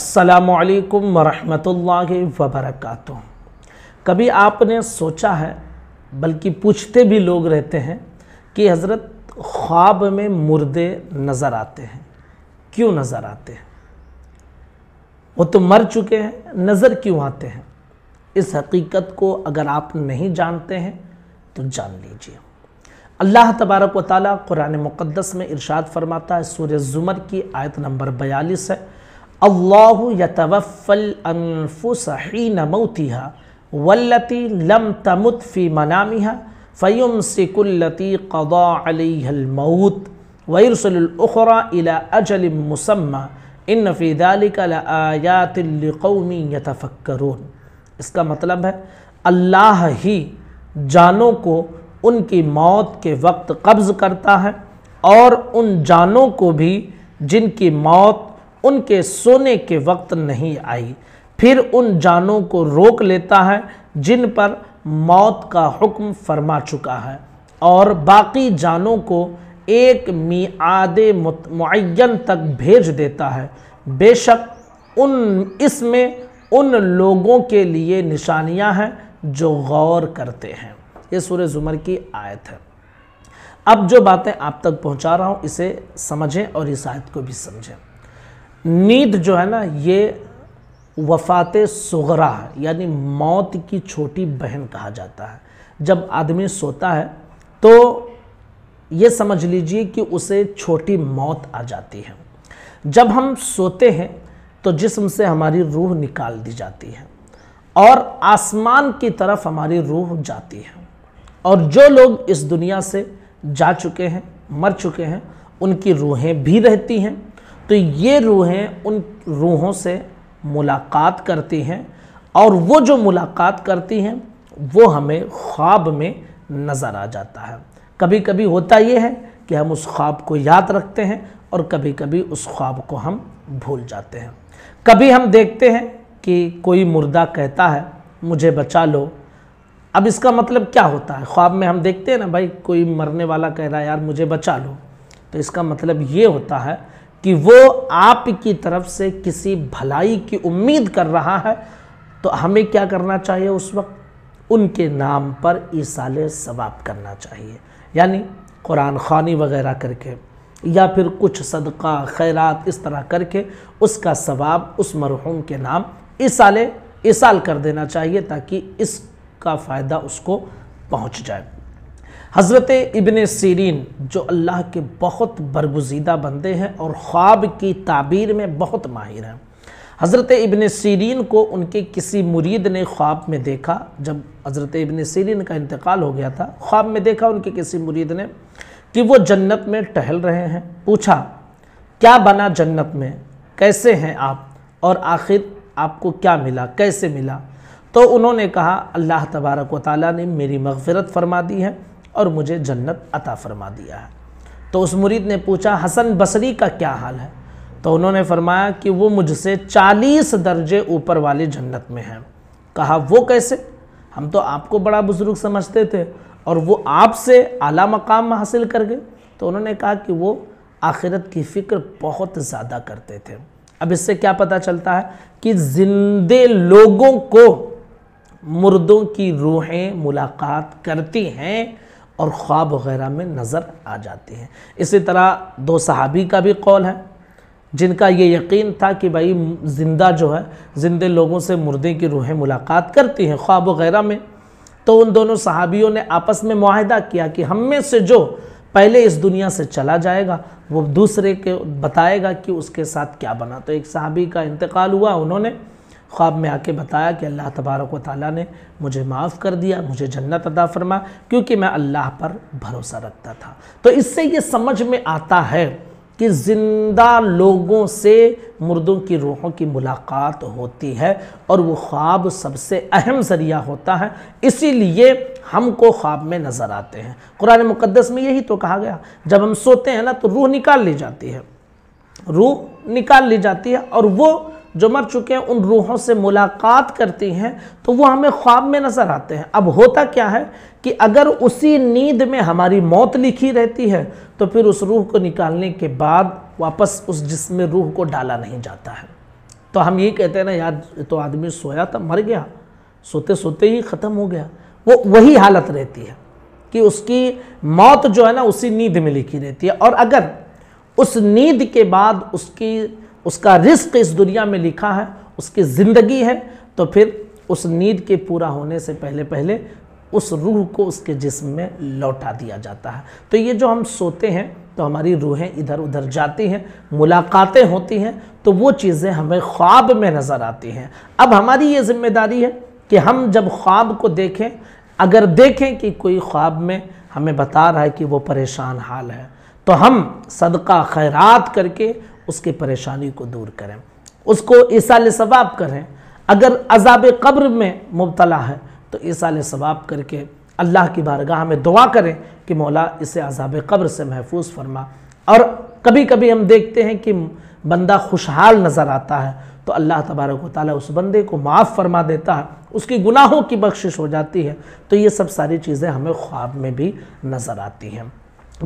असलकम वरहमतुल्लाह वबरक कभी आपने सोचा है बल्कि पूछते भी लोग रहते हैं कि हज़रत ख्वाब में मुर्दे नज़र आते हैं क्यों नज़र आते हैं वो तो मर चुके हैं नज़र क्यों आते हैं इस हकीकत को अगर आप नहीं जानते हैं तो जान लीजिए अल्लाह तबारक वाली कुरान मुक़दस में इरशाद फरमाता है सूर्य ज़ुमर की आयत नंबर बयालीस है अल्लाह यतवफ़ल अनफुसहीन मऊतिहा वल्लती लम तमुत फ़ी मनामिहा फ़युम सिकुल्लती कदा अलमऊत वयरसलखरा इला अजल मुसम्मा इन फ़िदालिकलायातलकौमी यतफ़क्रून इसका मतलब है अल्लाह ही जानों को उनकी मौत के वक्त कब्ज़ करता है और उन जानों को भी जिनकी मौत उनके सोने के वक्त नहीं आई फिर उन जानों को रोक लेता है जिन पर मौत का हुक्म फरमा चुका है और बाकी जानों को एक मियाद मुन तक भेज देता है बेशक उन इसमें उन लोगों के लिए निशानियां हैं जो गौर करते हैं ये सूर्य ज़ुमर की आयत है अब जो बातें आप तक पहुंचा रहा हूं इसे समझें और इस आयत को भी समझें नींद जो है ना ये वफात सगरा है यानी मौत की छोटी बहन कहा जाता है जब आदमी सोता है तो ये समझ लीजिए कि उसे छोटी मौत आ जाती है जब हम सोते हैं तो जिस्म से हमारी रूह निकाल दी जाती है और आसमान की तरफ हमारी रूह जाती है और जो लोग इस दुनिया से जा चुके हैं मर चुके हैं उनकी रूहें भी रहती हैं तो ये रूहें उन रूहों से मुलाकात करती हैं और वो जो मुलाकात करती हैं वो हमें ख्वाब में नज़र आ जाता है कभी कभी होता ये है कि हम उस ख्वाब को याद रखते हैं और कभी कभी उस ख्वाब को हम भूल जाते हैं कभी हम देखते हैं कि कोई मुर्दा कहता है मुझे बचा लो अब इसका मतलब क्या होता है ख्वाब में हम देखते हैं ना भाई कोई मरने वाला कह रहा है यार मुझे बचा लो तो इसका मतलब ये होता है कि वो आपकी तरफ से किसी भलाई की उम्मीद कर रहा है तो हमें क्या करना चाहिए उस वक्त उनके नाम पर ईसाल सवाब करना चाहिए यानी कुरान खानी वगैरह करके या फिर कुछ सदका खैरात इस तरह करके उसका सवाब उस मरहूम के नाम ईसाले ईसाल कर देना चाहिए ताकि इसका फ़ायदा उसको पहुंच जाए हज़रत इबन सीरीन जो अल्लाह के बहुत बरगुजीदा बंदे हैं और ख्वाब की ताबीर में बहुत माहिर हैं हज़रत इबन सीरीन को उनके किसी मुरीद ने ख्वाब में देखा जब हज़रत इबन सीरीन का इंतकाल हो गया था ख्वाब में देखा उनके किसी मुरीद ने कि वो जन्नत में टहल रहे हैं पूछा क्या बना जन्नत में कैसे हैं आप और आखिर आपको क्या मिला कैसे मिला तो उन्होंने कहा अल्लाह तबारक वाली ने मेरी मगफरत फरमा दी है और मुझे जन्नत अता फरमा दिया है तो उस मुरीद ने पूछा हसन बसरी का क्या हाल है तो उन्होंने फरमाया कि वो मुझसे चालीस दर्जे ऊपर वाली जन्नत में हैं कहा वो कैसे हम तो आपको बड़ा बुज़ुर्ग समझते थे और वो आपसे आला मकाम हासिल कर गए तो उन्होंने कहा कि वो आखिरत की फ़िक्र बहुत ज़्यादा करते थे अब इससे क्या पता चलता है कि जिंदे लोगों को मुर्दों की रूहें मुलाकात करती हैं और ख्वाब वगैरह में नज़र आ जाती हैं इसी तरह दो सहाबी का भी कौल है जिनका ये यकीन था कि भाई ज़िंदा जो है ज़िंदे लोगों से मुर्दे की रूहें मुलाकात करती हैं ख्वाब वगैरह में तो उन दोनों सहाबियों ने आपस में माहदा किया कि हम में से जो पहले इस दुनिया से चला जाएगा वो दूसरे के बताएगा कि उसके साथ क्या बना तो एक सहाबी का इंतकाल हुआ उन्होंने ख्वाब में आके बताया कि अल्लाह तबारक व ताली ने मुझे माफ़ कर दिया मुझे जन्नत अदा फरमा क्योंकि मैं अल्लाह पर भरोसा रखता था तो इससे ये समझ में आता है कि ज़िंदा लोगों से मुर्दों की रूहों की मुलाकात होती है और वो ख्वाब सबसे अहम ज़रिया होता है इसीलिए हमको ख्वाब में नज़र आते हैं कुरान मुक़दस में यही तो कहा गया जब हम सोते हैं ना तो रूह निकाल ली जाती है रूह निकाल ली जाती है और वो जो मर चुके हैं उन रूहों से मुलाकात करती हैं तो वो हमें ख्वाब में नज़र आते हैं अब होता क्या है कि अगर उसी नींद में हमारी मौत लिखी रहती है तो फिर उस रूह को निकालने के बाद वापस उस जिसम रूह को डाला नहीं जाता है तो हम यही कहते हैं ना यार तो आदमी सोया था तो मर गया सोते सोते ही ख़त्म हो गया वो वही हालत रहती है कि उसकी मौत जो है ना उसी नींद में लिखी रहती है और अगर उस नींद के बाद उसकी उसका रिस्क इस दुनिया में लिखा है उसकी ज़िंदगी है तो फिर उस नींद के पूरा होने से पहले पहले उस रूह को उसके जिस्म में लौटा दिया जाता है तो ये जो हम सोते हैं तो हमारी रूहें इधर उधर जाती हैं मुलाकातें होती हैं तो वो चीज़ें हमें ख्वाब में नज़र आती हैं अब हमारी ये जिम्मेदारी है कि हम जब ख्वाब को देखें अगर देखें कि कोई ख्वाब में हमें बता रहा है कि वो परेशान हाल है तो हम सदका खैरात करके उसकी परेशानी को दूर करें उसको ईसाल सवाब करें अगर अजाब कब्र में मुबतला है तो ईसाल सवाब करके अल्लाह की बारगाह में दुआ करें कि मौला इसे अजाब कब्र से महफूज फरमा और कभी कभी हम देखते हैं कि बंदा खुशहाल नज़र आता है तो अल्लाह तबारक ताली उस बंदे को माफ़ फरमा देता है उसकी गुनाहों की बख्शिश हो जाती है तो ये सब सारी चीज़ें हमें ख्वाब में भी नज़र आती हैं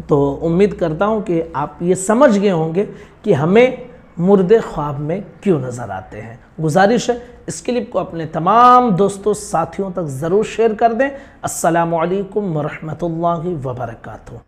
तो उम्मीद करता हूँ कि आप ये समझ गए होंगे कि हमें मुर्दे ख्वाब में क्यों नज़र आते हैं गुजारिश है इस क्लिप को अपने तमाम दोस्तों साथियों तक ज़रूर शेयर कर दें असलकम वरहमल वबरकू